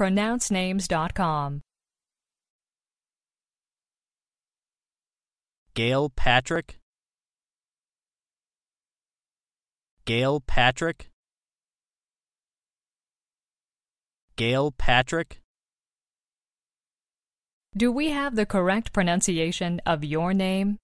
pronouncenames.com. Gail Patrick Gail Patrick Gail Patrick Do we have the correct pronunciation of your name?